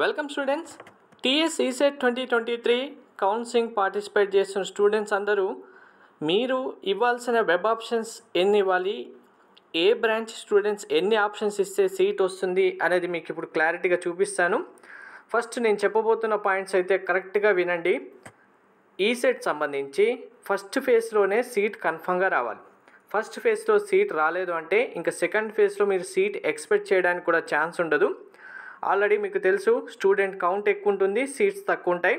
welcome students TS ECET twenty twenty three counselling participate చేస్తున్న students అందరూ మీరు ఇవ్వాల్సిన వెబ్ ఆప్షన్స్ ఎన్ని ఇవ్వాలి ఏ బ్రాంచ్ స్టూడెంట్స్ ఎన్ని ఆప్షన్స్ ఇస్తే సీట్ వస్తుంది అనేది మీకు ఇప్పుడు క్లారిటీగా చూపిస్తాను ఫస్ట్ నేను చెప్పబోతున్న పాయింట్స్ అయితే కరెక్ట్గా వినండి ఈసెట్ e సంబంధించి ఫస్ట్ ఫేజ్లోనే సీట్ కన్ఫర్మ్గా రావాలి ఫస్ట్ ఫేజ్లో సీట్ రాలేదు అంటే ఇంకా సెకండ్ ఫేజ్లో మీరు సీట్ ఎక్స్పెక్ట్ చేయడానికి కూడా ఛాన్స్ ఉండదు ఆల్రెడీ మీకు తెలుసు స్టూడెంట్ కౌంట్ ఎక్కువ ఉంటుంది సీట్స్ తక్కువ ఉంటాయి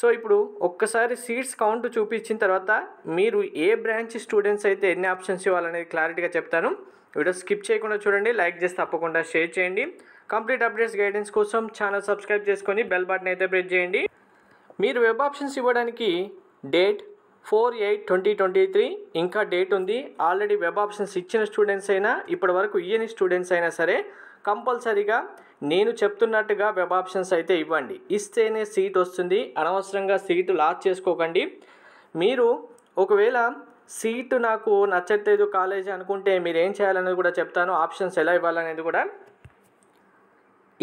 సో ఇప్పుడు ఒక్కసారి సీట్స్ కౌంట్ చూపించిన తర్వాత మీరు ఏ బ్రాంచ్ స్టూడెంట్స్ అయితే ఎన్ని ఆప్షన్స్ ఇవ్వాలనేది క్లారిటీగా చెప్తాను వీడియో స్కిప్ చేయకుండా చూడండి లైక్ చేసి తప్పకుండా షేర్ చేయండి కంప్లీట్ అప్డేట్స్ గైడెన్స్ కోసం ఛానల్ సబ్స్క్రైబ్ చేసుకొని బెల్ బటన్ అయితే ప్రెస్ చేయండి మీరు వెబ్ ఆప్షన్స్ ఇవ్వడానికి date four eight twenty twenty three ఇంకా డేట్ ఉంది ఆల్రెడీ వెబ్ ఆప్షన్స్ ఇచ్చిన స్టూడెంట్స్ అయినా ఇప్పటి వరకు ఇయ్యని స్టూడెంట్స్ అయినా సరే కంపల్సరీగా నేను చెప్తున్నట్టుగా వెబ్ ఆప్షన్స్ అయితే ఇవ్వండి ఇస్తేనే సీట్ వస్తుంది అనవసరంగా సీటు లాస్ చేసుకోకండి మీరు ఒకవేళ సీటు నాకు నచ్చట్లేదు కాలేజీ అనుకుంటే మీరు ఏం చేయాలనేది కూడా చెప్తాను ఆప్షన్స్ ఎలా ఇవ్వాలనేది కూడా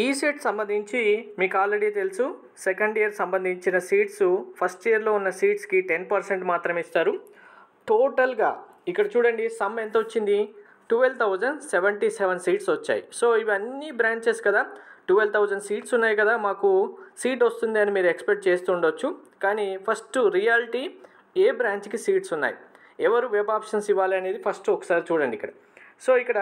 ఈ సీట్ సంబంధించి మీకు ఆల్రెడీ తెలుసు సెకండ్ ఇయర్ సంబంధించిన సీట్స్ ఫస్ట్ ఇయర్లో ఉన్న సీట్స్కి టెన్ పర్సెంట్ మాత్రమే ఇస్తారు టోటల్గా ఇక్కడ చూడండి సమ్ ఎంత వచ్చింది twelve thousand seventy seven seats వచ్చాయి సో ఇవన్నీ బ్రాంచెస్ కదా ట్వెల్వ్ థౌజండ్ సీట్స్ ఉన్నాయి కదా మాకు సీట్ వస్తుంది అని మీరు ఎక్స్పెక్ట్ చేస్తుండొచ్చు కానీ ఫస్ట్ రియాలిటీ ఏ బ్రాంచ్కి సీట్స్ ఉన్నాయి ఎవరు వెబ్ ఆప్షన్స్ ఇవ్వాలి అనేది ఫస్ట్ ఒకసారి చూడండి ఇక్కడ సో ఇక్కడ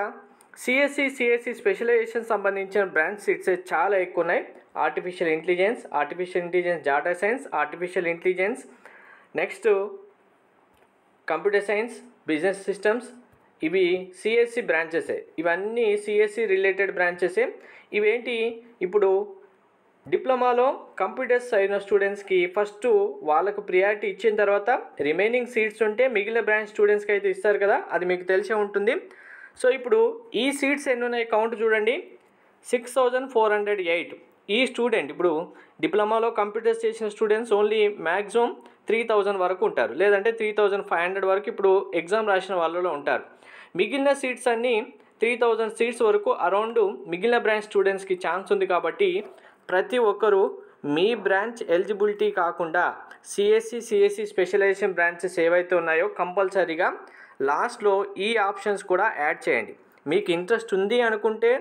సిఎస్సి సిఎస్సి స్పెషలైజేషన్ సంబంధించిన బ్రాంచ్ సీట్స్ చాలా ఎక్కువ ఉన్నాయి artificial intelligence artificial intelligence data science artificial intelligence next computer science business systems ఇవి సిఎస్సి బ్రాంచెసే e ఇవన్నీ సిఎస్సి రిలేటెడ్ బ్రాంచెసే ఇవేంటి ఇప్పుడు డిప్లొమాలో కంప్యూటర్స్ అయిన స్టూడెంట్స్కి ఫస్ట్ వాళ్ళకు ప్రియారిటీ ఇచ్చిన తర్వాత రిమైనింగ్ సీట్స్ ఉంటే మిగిలిన బ్రాంచ్ స్టూడెంట్స్కి అయితే ఇస్తారు కదా అది మీకు తెలిసే ఉంటుంది సో ఇప్పుడు ఈ సీట్స్ ఎన్ని ఉన్నాయి కౌంట్ చూడండి six thousand four hundred eight ఈ స్టూడెంట్ ఇప్పుడు డిప్లొమాలో కంప్యూటర్స్ చేసిన students only maximum three thousand వరకు ఉంటారు లేదంటే త్రీ థౌజండ్ ఫైవ్ హండ్రెడ్ వరకు ఇప్పుడు ఎగ్జామ్ రాసిన వాళ్ళలో ఉంటారు మిగిలిన సీట్స్ అన్నీ త్రీ థౌజండ్ సీట్స్ వరకు అరౌండ్ మిగిలిన బ్రాంచ్ స్టూడెంట్స్కి ఛాన్స్ ఉంది కాబట్టి ప్రతి ఒక్కరూ మీ బ్రాంచ్ ఎలిజిబిలిటీ కాకుండా సిఎస్సి సిఎస్సి స్పెషలైజేషన్ బ్రాంచెస్ ఏవైతే ఉన్నాయో కంపల్సరీగా లాస్ట్లో ఈ ఆప్షన్స్ కూడా యాడ్ చేయండి మీకు ఇంట్రెస్ట్ ఉంది అనుకుంటే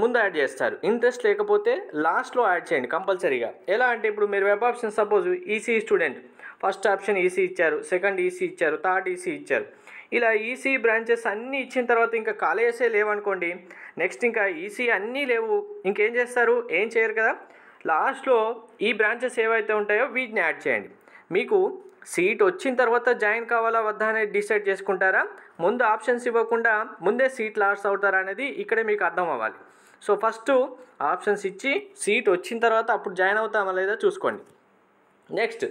ముందు యాడ్ చేస్తారు ఇంట్రెస్ట్ లేకపోతే లాస్ట్లో యాడ్ చేయండి కంపల్సరీగా ఎలా అంటే ఇప్పుడు మీరు web option suppose EC student first option EC ఇచ్చారు సెకండ్ ఈసీ e e ఇచ్చారు థర్డ్ ఈసీ e ఇచ్చారు ఇలా ఈసీ e బ్రాంచెస్ అన్నీ ఇచ్చిన తర్వాత ఇంకా కాలేజెసే లేవనుకోండి నెక్స్ట్ ఇంకా ఈసీ e అన్నీ లేవు ఇంకేం చేస్తారు ఏం చేయరు కదా లాస్ట్లో ఈ బ్రాంచెస్ ఏవైతే ఉంటాయో వీటిని యాడ్ చేయండి మీకు సీట్ వచ్చిన తర్వాత జాయిన్ కావాలా వద్దా అనేది డిసైడ్ చేసుకుంటారా ముందు ఆప్షన్స్ ఇవ్వకుండా ముందే సీట్ లాస్ అవుతారా అనేది ఇక్కడే మీకు అర్థం అవ్వాలి సో ఫస్ట్ ఆప్షన్స్ ఇచ్చి సీట్ వచ్చిన తర్వాత అప్పుడు జాయిన్ అవుతామా లేదా చూసుకోండి నెక్స్ట్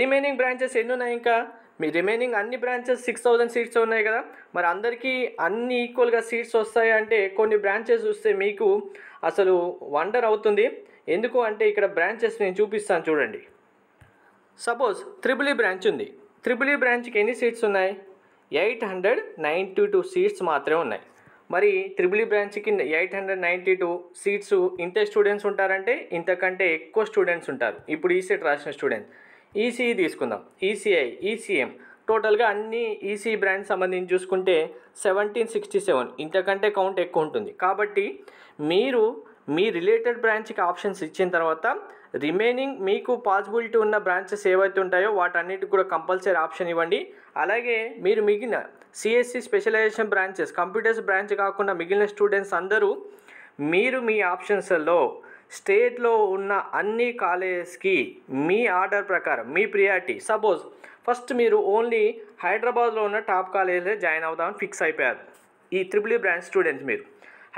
రిమైనింగ్ బ్రాంచెస్ ఎన్ని ఉన్నాయి ఇంకా మీ రిమైనింగ్ అన్ని బ్రాంచెస్ సిక్స్ థౌజండ్ సీట్స్ ఉన్నాయి కదా మరి అందరికీ అన్ని ఈక్వల్గా సీట్స్ వస్తాయి అంటే కొన్ని బ్రాంచెస్ చూస్తే మీకు అసలు వండర్ అవుతుంది ఎందుకు అంటే ఇక్కడ బ్రాంచెస్ నేను చూపిస్తాను చూడండి సపోజ్ త్రిబుల్ ఈ బ్రాంచ్ ఉంది త్రిబుల్ ఈ బ్రాంచ్కి ఎన్ని సీట్స్ ఉన్నాయి eight hundred ninety two seats మాత్రమే ఉన్నాయి మరి త్రిబుల్ ఈ బ్రాంచ్కి eight hundred ninety two seats ఇంత స్టూడెంట్స్ ఉంటారంటే ఇంతకంటే ఎక్కువ స్టూడెంట్స్ ఉంటారు ఇప్పుడు ఈ సీట్ రాసిన స్టూడెంట్స్ ఈసీఈ e e తీసుకుందాం ఈసీఐ ఈసీఎం టోటల్గా అన్ని ఈసీ e బ్రాండ్ సంబంధించి చూసుకుంటే సెవెంటీన్ సిక్స్టీ సెవెన్ ఇంతకంటే కౌంట్ ఎక్కువ ఉంటుంది కాబట్టి మీరు మీ రిలేటెడ్ బ్రాంచ్కి ఆప్షన్స్ ఇచ్చిన తర్వాత రిమైనింగ్ మీకు పాసిబిలిటీ ఉన్న బ్రాంచెస్ ఏవైతే ఉంటాయో వాటన్నిటికి కూడా కంపల్సరీ ఆప్షన్ ఇవ్వండి అలాగే మీరు మిగిలిన CSC specialization branches computers branch కాకుండా మిగిలిన స్టూడెంట్స్ అందరూ మీరు మీ ఆప్షన్స్లో స్టేట్లో ఉన్న అన్ని కాలేజెస్కి మీ ఆర్డర్ ప్రకారం మీ ప్రియారిటీ సపోజ్ ఫస్ట్ మీరు ఓన్లీ హైదరాబాద్లో ఉన్న టాప్ కాలేజీలో జాయిన్ అవుదామని ఫిక్స్ అయిపోయారు ఈ త్రిపుల్ బ్రాంచ్ స్టూడెంట్స్ మీరు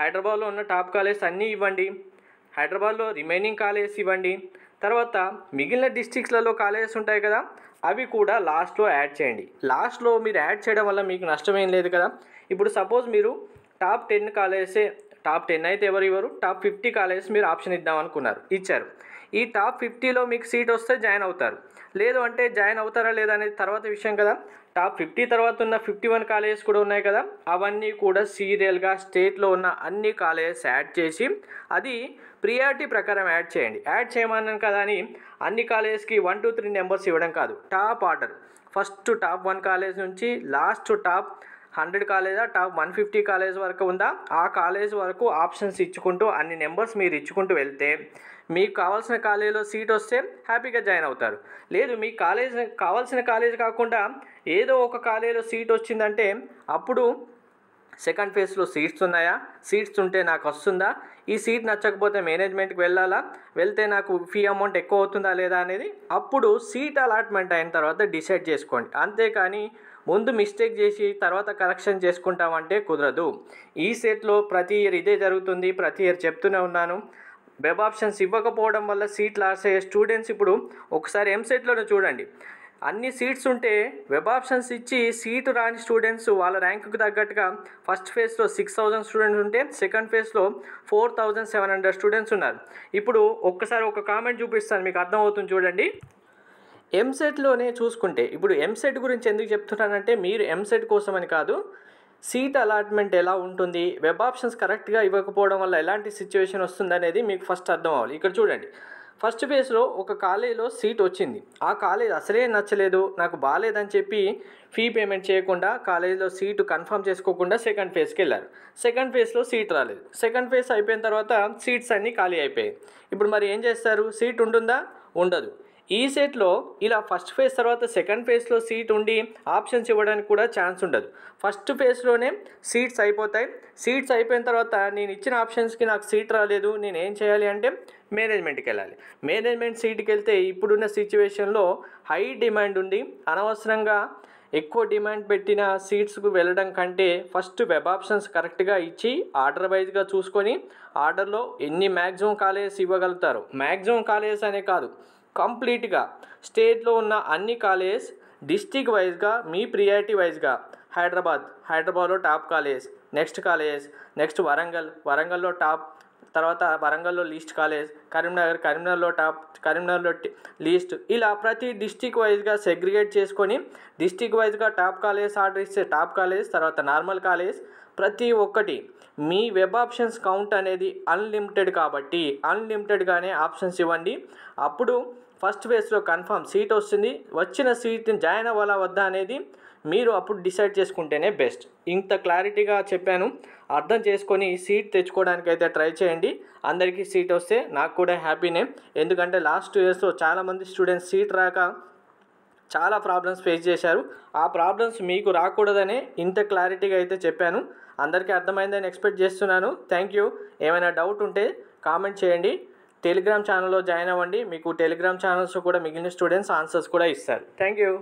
హైదరాబాద్లో ఉన్న టాప్ కాలేజెస్ అన్నీ ఇవ్వండి హైదరాబాద్లో రిమైనింగ్ కాలేజెస్ ఇవ్వండి తర్వాత మిగిలిన డిస్టిక్స్లలో కాలేజెస్ ఉంటాయి కదా అవి కూడా లాస్ట్లో యాడ్ చేయండి లాస్ట్లో మీరు యాడ్ చేయడం వల్ల మీకు నష్టమేం లేదు కదా ఇప్పుడు సపోజ్ మీరు టాప్ టెన్ కాలేజెసే టాప్ టెన్ అయితే ఎవరు ఇవ్వరు టాప్ ఫిఫ్టీ కాలేజెస్ మీరు ఆప్షన్ ఇద్దాం అనుకున్నారు ఇచ్చారు ఈ టాప్ ఫిఫ్టీలో మీకు సీట్ వస్తే జాయిన్ అవుతారు లేదు అంటే జాయిన్ అవుతారా లేదా అనేది తర్వాత విషయం కదా టాప్ ఫిఫ్టీ తర్వాత ఉన్న ఫిఫ్టీ వన్ కాలేజెస్ కూడా ఉన్నాయి కదా అవన్నీ కూడా సీరియల్గా స్టేట్లో ఉన్న అన్ని కాలేజెస్ యాడ్ చేసి అది ప్రియారిటీ ప్రకారం యాడ్ చేయండి యాడ్ చేయమన్నాను కదా అని అన్ని కాలేజెస్కి వన్ టూ త్రీ నెంబర్స్ ఇవ్వడం కాదు top order first top one college నుంచి లాస్ట్ టాప్ హండ్రెడ్ కాలేజా టాప్ వన్ ఫిఫ్టీ కాలేజ్ వరకు ఉందా ఆ కాలేజ్ వరకు ఆప్షన్స్ ఇచ్చుకుంటూ అన్ని నెంబర్స్ మీరు ఇచ్చుకుంటూ వెళ్తే మీకు కావాల్సిన కాలేజీలో సీట్ వస్తే హ్యాపీగా జాయిన్ అవుతారు లేదు మీ కాలేజ్ కావాల్సిన కాలేజ్ కాకుండా ఏదో ఒక కాలేజీలో సీట్ వచ్చిందంటే అప్పుడు సెకండ్ ఫేజ్లో సీట్స్ ఉన్నాయా సీట్స్ ఉంటే నాకు వస్తుందా ఈ సీట్ నచ్చకపోతే మేనేజ్మెంట్కి వెళ్ళాలా వెళ్తే నాకు ఫీ అమౌంట్ ఎక్కువ అవుతుందా లేదా అనేది అప్పుడు సీట్ అలాట్మెంట్ అయిన తర్వాత డిసైడ్ చేసుకోండి అంతేకాని ముందు మిస్టేక్ చేసి తర్వాత కరెక్షన్ చేసుకుంటామంటే కుదరదు ఈ సీట్లో ప్రతి ఇయర్ ఇదే జరుగుతుంది ప్రతి ఇయర్ చెప్తూనే ఉన్నాను వెబ్ ఆప్షన్స్ ఇవ్వకపోవడం వల్ల సీట్ లాస్ అయ్యే స్టూడెంట్స్ ఇప్పుడు ఒకసారి ఎంసెట్లోనే చూడండి అన్ని సీట్స్ ఉంటే వెబ్ ఆప్షన్స్ ఇచ్చి సీటు రాని స్టూడెంట్స్ వాళ్ళ ర్యాంకుకి తగ్గట్టుగా ఫస్ట్ ఫేజ్లో సిక్స్ థౌజండ్ స్టూడెంట్స్ ఉంటే సెకండ్ ఫేజ్లో four thousand seven hundred students ఉన్నారు ఇప్పుడు ఒక్కసారి ఒక కామెంట్ చూపిస్తాను మీకు అర్థమవుతుంది చూడండి ఎంసెట్లోనే చూసుకుంటే ఇప్పుడు ఎంసెట్ గురించి ఎందుకు చెప్తున్నానంటే మీరు ఎంసెట్ కోసమని కాదు సీట్ అలాట్మెంట్ ఎలా ఉంటుంది వెబ్ ఆప్షన్స్ కరెక్ట్గా ఇవ్వకపోవడం వల్ల ఎలాంటి సిచ్యువేషన్ వస్తుంది అనేది మీకు ఫస్ట్ అర్థం అవ్వాలి ఇక్కడ చూడండి ఫస్ట్ ఫేజ్లో ఒక కాలేజీలో సీట్ వచ్చింది ఆ కాలేజ్ అసలే నచ్చలేదు నాకు బాగాలేదని చెప్పి ఫీ పేమెంట్ చేయకుండా కాలేజీలో సీటు కన్ఫర్మ్ చేసుకోకుండా సెకండ్ ఫేజ్కి వెళ్ళారు సెకండ్ ఫేజ్లో సీట్ రాలేదు సెకండ్ ఫేజ్ అయిపోయిన తర్వాత సీట్స్ అన్నీ ఖాళీ అయిపోయాయి ఇప్పుడు మరి ఏం చేస్తారు సీట్ ఉంటుందా ఉండదు ఈ సెట్లో ఇలా ఫస్ట్ ఫేజ్ తర్వాత సెకండ్ ఫేజ్లో సీట్ ఉండి ఆప్షన్స్ ఇవ్వడానికి కూడా ఛాన్స్ ఉండదు ఫస్ట్ ఫేజ్లోనే సీట్స్ అయిపోతాయి సీట్స్ అయిపోయిన తర్వాత నేను ఇచ్చిన ఆప్షన్స్కి నాకు సీట్ రాలేదు నేను ఏం చేయాలి అంటే మేనేజ్మెంట్కి వెళ్ళాలి మేనేజ్మెంట్ సీట్కి వెళ్తే ఇప్పుడున్న సిచ్యువేషన్లో హై డిమాండ్ ఉంది అనవసరంగా ఎక్కువ డిమాండ్ పెట్టిన సీట్స్కు వెళ్ళడం కంటే ఫస్ట్ వెబ్ ఆప్షన్స్ కరెక్ట్గా ఇచ్చి ఆర్డర్ వైజ్గా చూసుకొని ఆర్డర్లో ఎన్ని మ్యాక్సిమం కాలేజెస్ ఇవ్వగలుగుతారు మ్యాక్సిమం కాలేజెస్ అనే కాదు కంప్లీట్గా స్టేట్లో ఉన్న అన్ని కాలేజ్ డిస్టిక్ వైజ్గా మీ ప్రియారిటీ వైజ్గా హైదరాబాద్ హైదరాబాద్లో top college next college next Warangal వరంగల్లో టాప్ తర్వాత వరంగల్లో లీస్ట్ కాలేజ్ కరీంనగర్ కరీంనగర్లో టాప్ కరీంనగర్లో లీస్ట్ ఇలా ప్రతి డిస్టిక్ వైజ్గా సెగ్రిగేట్ చేసుకొని డిస్టిక్ వైజ్గా టాప్ కాలేజ్ ఆర్డర్ ఇస్తే టాప్ కాలేజ్ తర్వాత నార్మల్ కాలేజ్ ప్రతి ఒక్కటి మీ వెబ్ ఆప్షన్స్ కౌంట్ అనేది అన్లిమిటెడ్ కాబట్టి అన్లిమిటెడ్గానే ఆప్షన్స్ ఇవ్వండి అప్పుడు ఫస్ట్ ఫేజ్లో కన్ఫర్మ్ సీట్ వస్తుంది వచ్చిన సీట్ని జాయిన్ అవ్వాలా వద్దా అనేది మీరు అప్పుడు డిసైడ్ చేసుకుంటేనే బెస్ట్ ఇంత క్లారిటీగా చెప్పాను అర్థం చేసుకొని సీట్ తెచ్చుకోవడానికి అయితే ట్రై చేయండి అందరికీ సీట్ వస్తే నాకు కూడా హ్యాపీనే ఎందుకంటే లాస్ట్ టూ ఇయర్స్లో చాలామంది స్టూడెంట్స్ సీట్ రాక చాలా ప్రాబ్లమ్స్ ఫేస్ చేశారు ఆ ప్రాబ్లమ్స్ మీకు రాకూడదనే ఇంత క్లారిటీగా అయితే చెప్పాను అందరికీ అర్థమైందని ఎక్స్పెక్ట్ చేస్తున్నాను థ్యాంక్ యూ ఏమైనా డౌట్ ఉంటే కామెంట్ చేయండి టెలిగ్రామ్ ఛానల్లో జాయిన్ అవ్వండి మీకు టెలిగ్రామ్ ఛానల్స్ కూడా మిగిలిన స్టూడెంట్స్ ఆన్సర్స్ కూడా ఇస్తారు థ్యాంక్ యూ